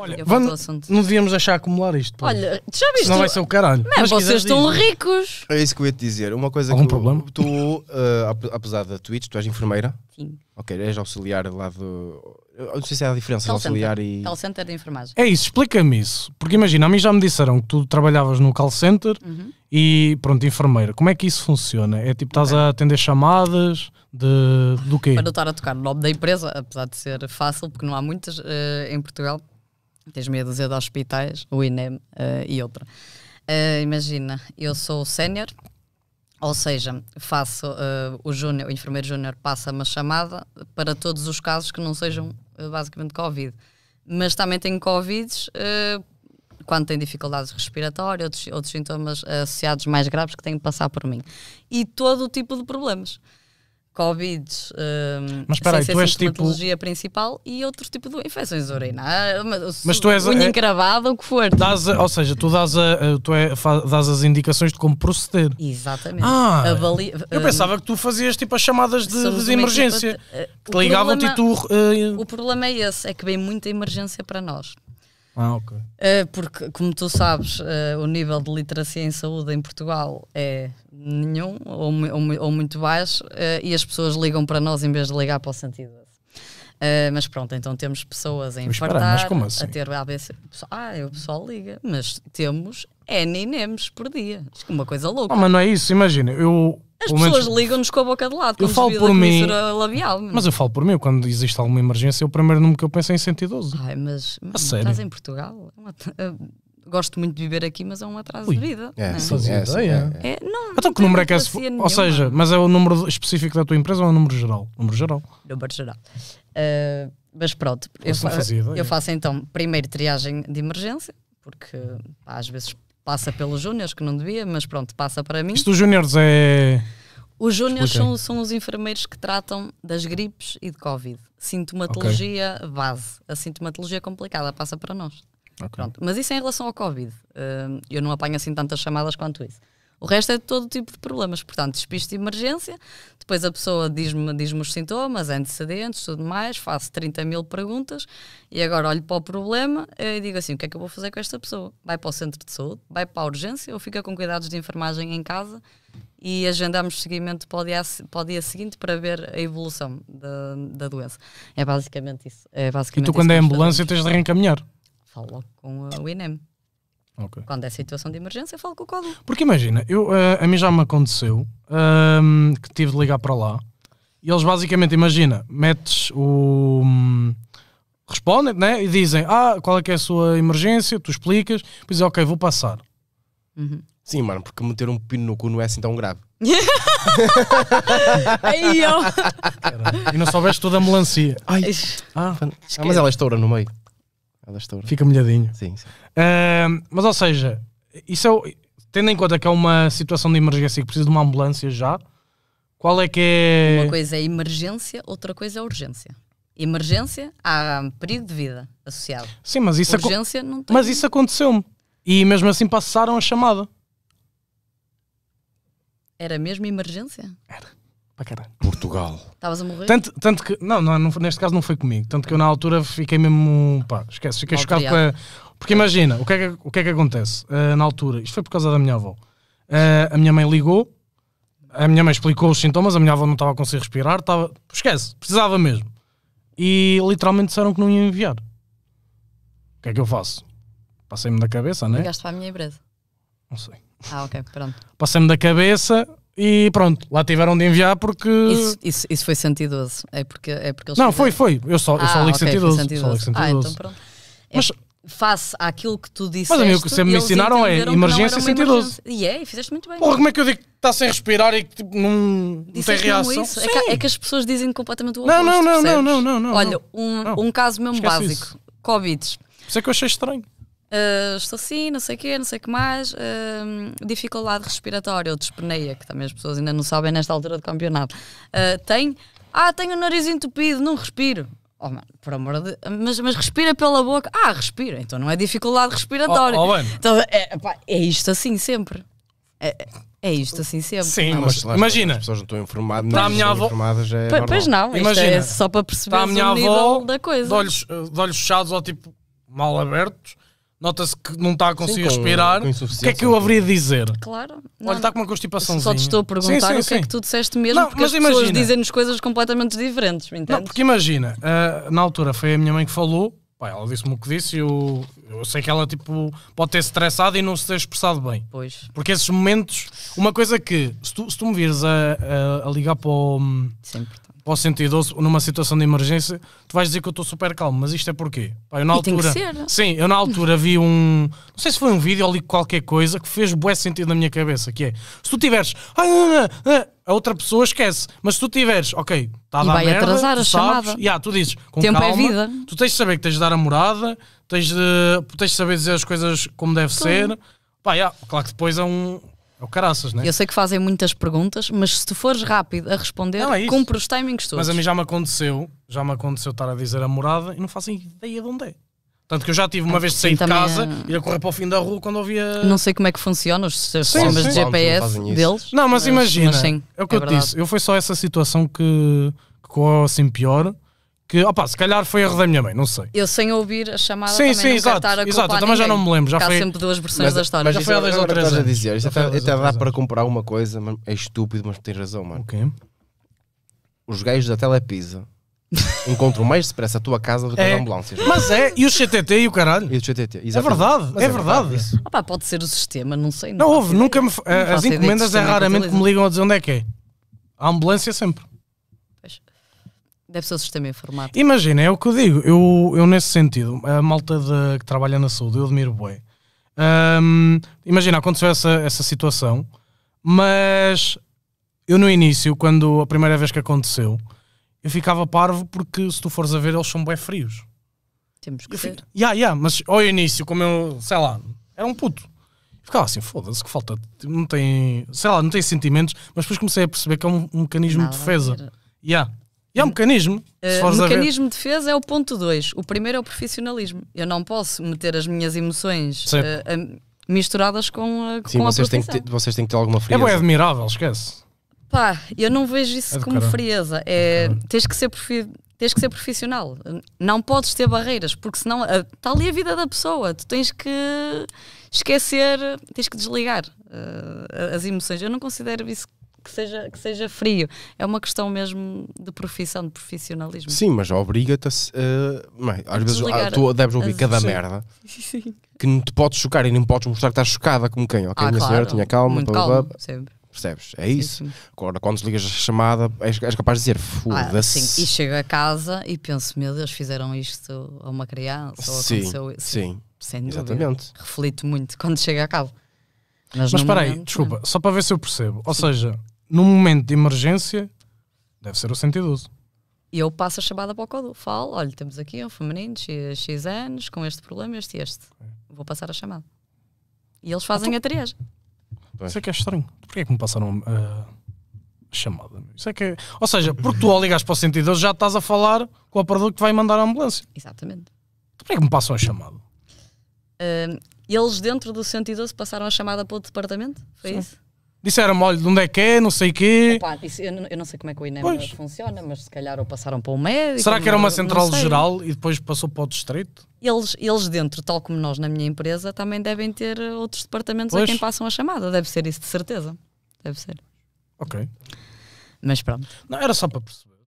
Olha, vamos, não devíamos deixar acumular isto. Pô. Olha, já viste? Senão vai ser o caralho. Mas vocês estão ricos. É isso que eu ia te dizer. Uma coisa Algum que problema? tu, uh, apesar da Twitch, tu és enfermeira. Sim. Ok, és auxiliar lá do. Eu não sei se há a diferença call auxiliar center. e. Call center de enfermagem. É isso, explica-me isso. Porque imagina, a mim já me disseram que tu trabalhavas no call center uhum. e pronto, enfermeira. Como é que isso funciona? É tipo, estás okay. a atender chamadas de do quê? Para não estar a tocar no nome da empresa, apesar de ser fácil, porque não há muitas uh, em Portugal tens meia dúzia de hospitais, o INEM uh, e outra. Uh, eh, imagina, eu sou sénior, ou seja, faço uh, o júnior, o enfermeiro júnior passa uma chamada para todos os casos que não sejam basicamente Covid. Mas também tenho Covids quando têm dificuldades respiratórias, outros, outros sintomas associados mais graves que têm que passar por mim. E todo o tipo de problemas. Covid, um, mas peraí, tu és tipo principal e outro tipo de infecções urinárias, mas, tu és unha é, encravada, o que for. Dás, ou seja, tu dás, a, tu é, dás as indicações de como proceder. Exatamente. Ah, Avali eu pensava hum, que tu fazias tipo as chamadas de, de emergência, equipa, uh, eh, que ligavam-te tipo, e tu... Uh, o problema é esse, é que vem muita emergência para nós. Ah, ok. Eh, porque, como tu sabes, eh, o nível de literacia em saúde em Portugal é nenhum ou, ou, ou muito baixo eh, e as pessoas ligam para nós em vez de ligar para o sentido. Uh, mas pronto, então temos pessoas a infartar, assim? a ter ABC. Ah, o pessoal liga, mas temos N e NEMs por dia. uma coisa louca. mas não é isso, imagina, eu as Pelo pessoas ligam-nos com a boca de lado, eu falo por mim, labial. Mas eu falo por mim, quando existe alguma emergência, o primeiro número que eu penso é em 112. Ai, mas, mas sério? em Portugal? É gosto muito de viver aqui, mas é um atraso Ui. de vida. É, não é? fazia é, sim, é, é. é não, Então que número é que é? Ou seja, mas é o número específico da tua empresa ou é o número geral? Número geral. Número geral. Uh, mas pronto, eu, eu, faço então primeiro triagem de emergência, porque pá, às vezes passa pelos júniores, que não devia, mas pronto, passa para mim. Isto dos júniores é. Os júniores são, são, os enfermeiros que tratam das gripes e de Covid. Sintomatologia okay. base. A sintomatologia complicada passa para nós. Okay. Pronto. Mas isso é em relação ao Covid. Hum, eu não apanho assim tantas chamadas quanto isso. O resto é todo tipo de problemas. Portanto, despiste de emergência, depois a pessoa diz-me diz os sintomas, antecedentes, tudo mais, faço 30 mil perguntas e agora olho para o problema eh, e digo assim: o que é que eu vou fazer com esta pessoa? Vai para o centro de saúde, vai para a urgência ou fica com cuidados de enfermagem em casa e agendamos seguimento para o dia, para o dia seguinte para ver a evolução da, da doença. É basicamente isso. É basicamente e tu, quando é ambulância, tens de reencaminhar? Falo com o INEM. Okay. Quando é situação de emergência, eu falo com o Colu. Porque imagina, eu, a, eh, a mim já me aconteceu ehm, que tive de ligar para lá e eles basicamente, imagina, metes o. Um, respondem né? e dizem: Ah, qual é que é a sua emergência? Tu explicas, pois é, ok, vou passar. Uhum. Sim, mano, porque meter um pino no cu não é assim tão grave. Aí, ó. E não soubeste toda a melancia. Ai. Ah, ah, mas ela estoura no meio. É? Fica molhadinho. Sim, sim. Uh, mas ou seja, isso é, tendo em conta que é uma situação de emergência e que precisa de uma ambulância já, qual é que é. Uma coisa é emergência, outra coisa é urgência. Emergência, há perigo de vida associado. Sim, mas isso, urgência, não tem... mas isso aconteceu-me. E mesmo assim passaram a chamada. Era mesmo emergência? Era para caralho. Portugal. Estavas a morrer? Tanto, tanto que, não, não, não, neste caso não foi comigo. Tanto que eu na altura fiquei mesmo, pá, esquece, fiquei chocado a. Porque imagina, o que é que, o que, é que acontece uh, na altura? Isto foi por causa da minha avó. Uh, a minha mãe ligou, a minha mãe explicou os sintomas, a minha avó não estava a conseguir respirar, estava. Esquece, precisava mesmo. E literalmente disseram que não iam enviar. O que é que eu faço? Passei-me da cabeça, né? Ligaste para a minha empresa. Não sei. Ah, ok, pronto. Passei-me da cabeça, e pronto, lá tiveram de enviar porque. Isso, isso, isso foi 112. É porque, é porque Não, foi, foi. Eu só, ah, eu só li ah, okay, 112. 112. Só li 112. Ah, então pronto. É Mas, é, face àquilo que tu disseste. Mas amigo, o que sempre me ensinaram é emergência 112. E é, e fizeste muito bem. Porra, como é que eu digo que está sem respirar e que tipo, não, não tem reação? Isso? É que, é, que, as pessoas dizem completamente o oposto. Não, não, não, não, não, não, não, Olha, um, não, um caso mesmo básico: isso. Covid. Isso é que eu achei estranho. Uh, estou assim, não sei o quê, não sei o que mais. Uh, dificuldade respiratória ou despeneia, que também as pessoas ainda não sabem nesta altura do campeonato. Uh, tem. Ah, tenho o nariz entupido, não respiro. Oh, mano, por amor de mas, mas respira pela boca. Ah, respira. Então não é dificuldade respiratória. Oh, oh, então, é, pá, é isto assim sempre. É, é isto assim sempre. Sim, não, mas, imagina. As pessoas não estão informadas, não, tá a minha avó, informadas é pois, pois não, é imagina, é só para perceber tá a minha avó, da coisa. De olhos, de olhos fechados ou tipo mal abertos nota-se que não está a conseguir sim, respirar, o que é que eu haveria de dizer? Claro. Não, Olha, está com uma constipação Só te estou a perguntar sim, sim, o que é que tu disseste mesmo, não, porque as imagina, pessoas dizem-nos coisas completamente diferentes, Não, porque imagina, uh, na altura foi a minha mãe que falou, pá, ela disse-me o que disse e eu, eu sei que ela tipo, pode ter estressado e não se ter expressado bem. Pois. Porque esses momentos, uma coisa que, se tu, se tu me vires a, a, a ligar para o... Hum, Sempre para o 112 numa situação de emergência, tu vais dizer que eu estou super calmo, mas isto é porquê? Pá, eu na e altura, Sim, eu na altura vi um. Não sei se foi um vídeo ou li qualquer coisa que fez bué sentido na minha cabeça, que é se tu tiveres. A outra pessoa esquece, mas se tu tiveres, ok, está a dar vai merda, atrasar tu a sabes, chamada. Yeah, tu dizes, com Tempo é calma, é vida. tu tens de saber que tens de dar a morada, tens de, tens de saber dizer as coisas como deve Tudo. ser. Pá, yeah, claro que depois é um é o caraças, né? Eu sei que fazem muitas perguntas, mas se tu fores rápido a responder, não, é cumpre os timings todos. Mas a mim já me aconteceu, já me aconteceu estar a dizer a morada e não fazem ideia de onde é. Tanto que eu já tive uma ah, vez de sair de casa é- e a correr para o fim da rua quando ouvia. Não sei como é que funciona os sistemas de GPS não deles. Não, mas, mas imagina. Mas sim, é o que é eu verdade. te disse. Eu foi só essa situação que, que ficou assim pior que, opa, se calhar foi erro da minha mãe, não sei. Eu sem ouvir a chamada sim, também sim, não exato, quero a exato, eu também já não me lembro. Já foi... sempre duas versões mas, da história. Mas já foi há dois ou três anos. A dizer, isto até, até dá para comprar uma coisa, mas é estúpido, mas tens razão, mano. Okay. Os gajos da Telepisa encontram mais depressa a tua casa do que é. as ambulâncias. Mas é, e o CTT e o caralho? E o CTT, é exatamente. É, é verdade, é, verdade. Opa, pode ser o sistema, não sei. Não, não houve, nunca me... As encomendas é raramente que me ligam a dizer onde é que é. A ambulância sempre. Deve ser o sistema informático. Imagina, é o que eu digo. Eu, eu nesse sentido, a malta de, que trabalha na saúde, eu admiro bué. Um, imagina, aconteceu essa, essa situação, mas eu no início, quando a primeira vez que aconteceu, eu ficava parvo porque se tu fores a ver, eles são bué frios. Temos que ver ser. Fico, yeah, yeah, mas ao início, como eu, sei lá, era um puto. ficava assim, foda-se, que falta, não tem, sei lá, não tem sentimentos, mas depois comecei a perceber que é um, um mecanismo Nada de defesa. Ter... Yeah. E é um hum. mecanismo. Uh, eh, o mecanismo de defesa é o ponto 2. O primeiro é o profissionalismo. Eu não posso meter as minhas emoções uh, misturadas com a com Sim, a vocês, profissão. têm que ter, vocês têm que ter alguma é frieza. É bom, é admirável, esquece. Pá, eu não vejo isso é como frieza. É, é tens, que ser profi, tens que ser profissional. Não podes ter barreiras, porque senão eh, está ali a vida da pessoa. Tu tens que esquecer, tens que desligar uh, as emoções. Eu não considero isso que seja, que seja frio. É uma questão mesmo de profissão, de profissionalismo. Sim, mas obriga-te a. Uh, às vezes ah, tu deves ouvir cada merda Sim. que não te podes chocar e não podes mostrar que estás chocada como quem. Ok, ah, minha claro. senhora, tinha calma, Muito blá, calmo, blá. sempre. Percebes? É isso. Sim, Agora, quando desligas a chamada, és, és capaz de dizer ah, foda-se. Ah, e chego a casa e penso, meu Deus, fizeram isto a uma criança ou sim, aconteceu isso. Sim, sem dúvida. Exatamente. Reflito muito quando chego a cabo. Mas, Mas espera aí, desculpa, só para ver se eu percebo. Ou seja, num momento de emergência, deve ser o 112. E eu passo a chamada para o Codu. Falo, olha, temos aqui um feminino X, X anos, com este problema, este e este. Vou passar a chamada. E eles fazem ah, então, tu... a triagem. Então, isso é que é estranho. Porquê é que me passaram ah, a uh, chamada? Isso é que é... Ou seja, porque tu ao ligares para o 112 já estás a falar com o operador que vai mandar a ambulância. Exatamente. Então, porquê é que me passam a chamada? Uh, eles dentro do 112 passaram a chamada para o departamento? Foi Sim. isso? Disseram-me, olha, de onde é que é, não sei o quê. isso, eu, não, eu, não sei como é que o INEM pois. funciona, mas se calhar ou passaram para um médico. Será que era uma central geral e depois passou para o distrito? Eles, eles dentro, tal como nós na minha empresa, também devem ter outros departamentos pois. a quem passam a chamada. Deve ser isso, de certeza. Deve ser. Ok. Mas pronto. Não, era só para perceber.